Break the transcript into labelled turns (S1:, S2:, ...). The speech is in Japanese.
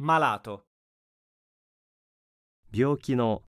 S1: malato
S2: 病気の